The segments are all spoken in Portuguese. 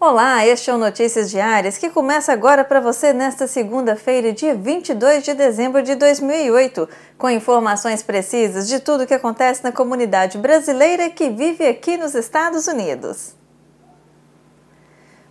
Olá, este é o Notícias Diárias que começa agora para você nesta segunda-feira, dia 22 de dezembro de 2008, com informações precisas de tudo o que acontece na comunidade brasileira que vive aqui nos Estados Unidos.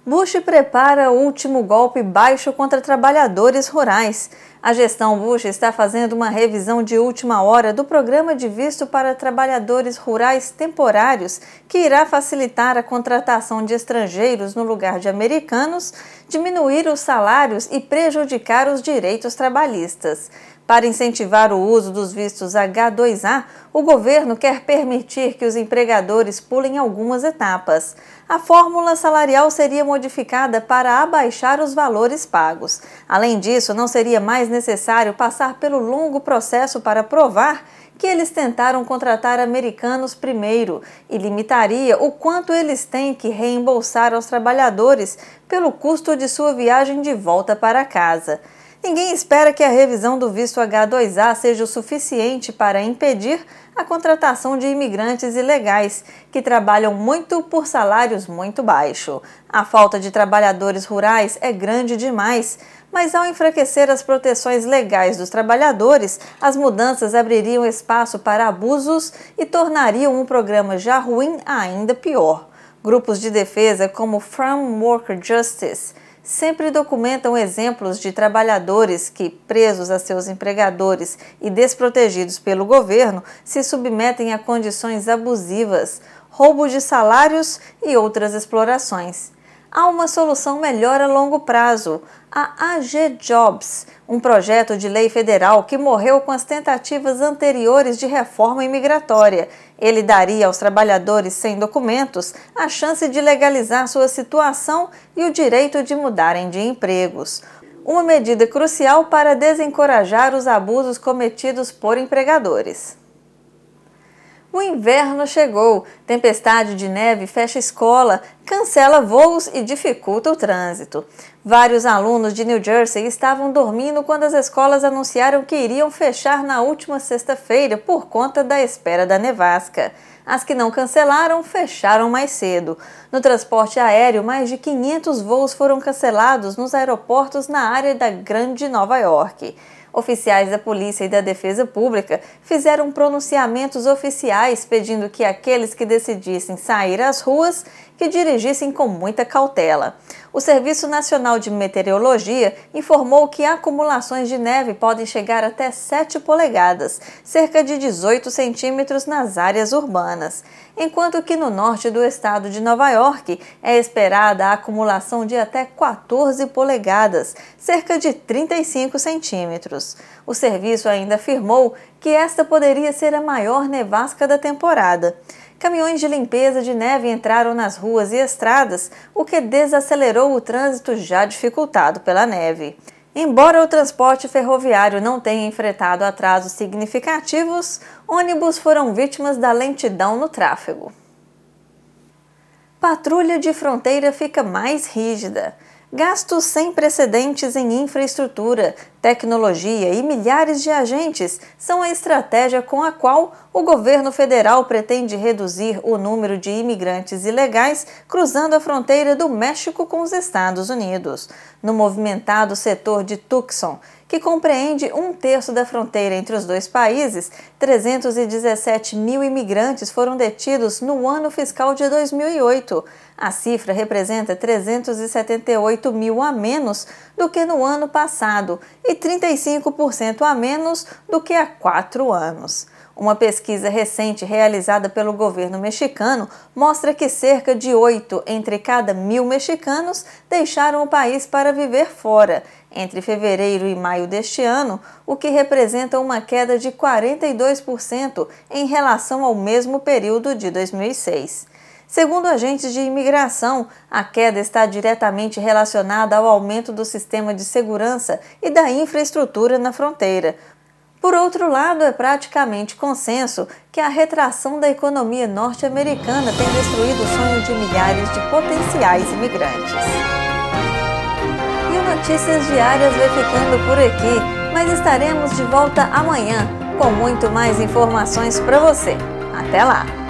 Bush prepara o último golpe baixo contra trabalhadores rurais. A gestão Bush está fazendo uma revisão de última hora do programa de visto para trabalhadores rurais temporários, que irá facilitar a contratação de estrangeiros no lugar de americanos, diminuir os salários e prejudicar os direitos trabalhistas. Para incentivar o uso dos vistos H2A, o governo quer permitir que os empregadores pulem algumas etapas. A fórmula salarial seria modificada para abaixar os valores pagos. Além disso, não seria mais necessário passar pelo longo processo para provar que eles tentaram contratar americanos primeiro e limitaria o quanto eles têm que reembolsar aos trabalhadores pelo custo de sua viagem de volta para casa. Ninguém espera que a revisão do visto H2A seja o suficiente para impedir a contratação de imigrantes ilegais, que trabalham muito por salários muito baixo. A falta de trabalhadores rurais é grande demais, mas ao enfraquecer as proteções legais dos trabalhadores, as mudanças abririam espaço para abusos e tornariam um programa já ruim ainda pior. Grupos de defesa como Farm Worker Justice sempre documentam exemplos de trabalhadores que, presos a seus empregadores e desprotegidos pelo governo, se submetem a condições abusivas, roubo de salários e outras explorações há uma solução melhor a longo prazo, a AG Jobs, um projeto de lei federal que morreu com as tentativas anteriores de reforma imigratória. Ele daria aos trabalhadores sem documentos a chance de legalizar sua situação e o direito de mudarem de empregos uma medida crucial para desencorajar os abusos cometidos por empregadores. O inverno chegou, tempestade de neve fecha escola, cancela voos e dificulta o trânsito. Vários alunos de New Jersey estavam dormindo quando as escolas anunciaram que iriam fechar na última sexta-feira por conta da espera da nevasca. As que não cancelaram fecharam mais cedo. No transporte aéreo, mais de 500 voos foram cancelados nos aeroportos na área da Grande Nova York. Oficiais da Polícia e da Defesa Pública fizeram pronunciamentos oficiais pedindo que aqueles que decidissem sair às ruas que dirigissem com muita cautela. O Serviço Nacional de Meteorologia informou que acumulações de neve podem chegar até 7 polegadas, cerca de 18 centímetros nas áreas urbanas, enquanto que no norte do estado de Nova York é esperada a acumulação de até 14 polegadas, cerca de 35 centímetros. O serviço ainda afirmou que esta poderia ser a maior nevasca da temporada. Caminhões de limpeza de neve entraram nas ruas e estradas, o que desacelerou o trânsito já dificultado pela neve. Embora o transporte ferroviário não tenha enfrentado atrasos significativos, ônibus foram vítimas da lentidão no tráfego. Patrulha de fronteira fica mais rígida. Gastos sem precedentes em infraestrutura, tecnologia e milhares de agentes são a estratégia com a qual o governo federal pretende reduzir o número de imigrantes ilegais cruzando a fronteira do México com os Estados Unidos. No movimentado setor de Tucson, que compreende um terço da fronteira entre os dois países, 317 mil imigrantes foram detidos no ano fiscal de 2008. A cifra representa 378 mil a menos do que no ano passado e 35% a menos do que há quatro anos. Uma pesquisa recente realizada pelo governo mexicano mostra que cerca de 8 entre cada mil mexicanos deixaram o país para viver fora entre fevereiro e maio deste ano, o que representa uma queda de 42% em relação ao mesmo período de 2006. Segundo agentes de imigração, a queda está diretamente relacionada ao aumento do sistema de segurança e da infraestrutura na fronteira, por outro lado, é praticamente consenso que a retração da economia norte-americana tem destruído o sonho de milhares de potenciais imigrantes. E o Notícias Diárias vai ficando por aqui, mas estaremos de volta amanhã com muito mais informações para você. Até lá!